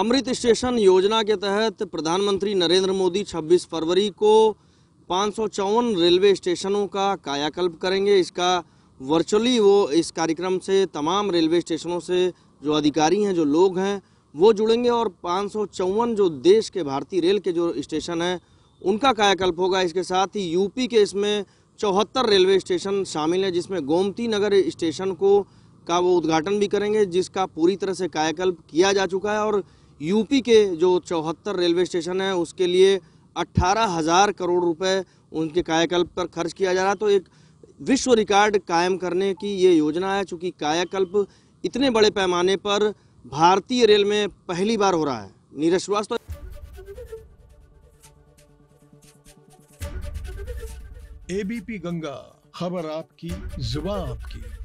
अमृत station योजना के तहत प्रधानमंत्री नरेंद्र मोदी 26 फरवरी को पाँच रेलवे स्टेशनों का कायाकल्प करेंगे इसका वर्चुअली वो इस कार्यक्रम से तमाम रेलवे स्टेशनों से जो अधिकारी हैं जो लोग हैं वो जुड़ेंगे और पाँच जो देश के भारतीय रेल के जो स्टेशन हैं उनका कायाकल्प होगा इसके साथ ही यूपी के इसमें चौहत्तर रेलवे स्टेशन शामिल हैं जिसमें गोमती नगर स्टेशन को का वो उद्घाटन भी करेंगे जिसका पूरी तरह से कायाकल्प किया जा चुका है और यूपी के जो चौहत्तर रेलवे स्टेशन हैं उसके लिए अट्ठारह हज़ार करोड़ रुपए उनके कायाकल्प पर खर्च किया जा रहा तो एक विश्व रिकॉर्ड कायम करने की ये योजना है चूँकि कायाकल्प इतने बड़े पैमाने पर भारतीय रेल में पहली बार हो रहा है नीरज श्रीवास्तव एबीपी गंगा खबर आपकी जुबा आपकी